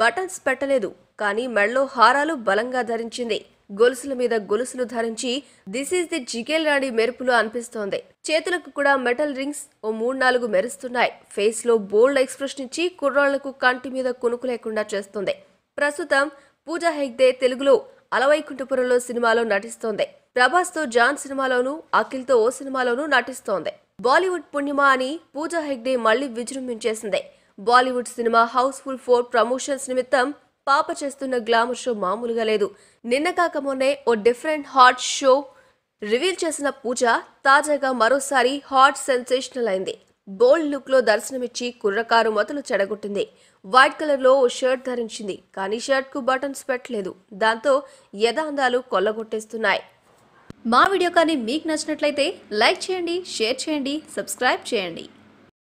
buttons పెట్టలేదు కానీ మెడలో హారాలు బలంగా ధరించింది గొలుసుల మీద గొలుసులు ధరించి దిస్ ఈజ్ ది జిగేల్ రాణి మెరుపులు అనిపిస్తోంది చేతులకు కూడా మెటల్ రింగ్స్ ఓ మూడు నాలుగు మెరుస్తున్నాయి ఫేస్ లో బోల్డ్ ఎక్స్ప్రెషన్ ఇచ్చి కుర్రాళ్లకు కంటి మీద కొనుకు లేకుండా చేస్తుంది ప్రస్తుతం పూజా హెగ్దే తెలుగులో అలవైకుంఠపురంలో సినిమాలో నటిస్తోంది ప్రభాస్తో జాన్ సినిమాలోనూ అఖిల్తో ఓ సినిమాలోనూ నటిస్తోంది బాలీవుడ్ పుణ్యమా అని పూజా హెగ్డే మళ్లీ విజృంభించేసింది Bollywood cinema Housefull four promotions నిమిత్తం పాప చేస్తున్న గ్లామర్ షో మామూలుగా లేదు నిన్న కాక మొన్నే ఓ డిఫరెంట్ హాట్ షో రివీల్ చేసిన పూజ తాజాగా మరోసారి హాట్ సెన్సేషనల్ అయింది బోల్డ్ లుక్లో దర్శనమిచ్చి కుర్రకారు మొదలు చెడగొట్టింది వైట్ కలర్లో ఓ షర్ట్ ధరించింది కానీ షర్ట్కు బటన్స్ పెట్టలేదు దాంతో యథాందాలు కొల్లగొట్టేస్తున్నాయి మా వీడియో కానీ మీకు నచ్చినట్లయితే లైక్ చేయండి షేర్ చేయండి సబ్స్క్రైబ్ చేయండి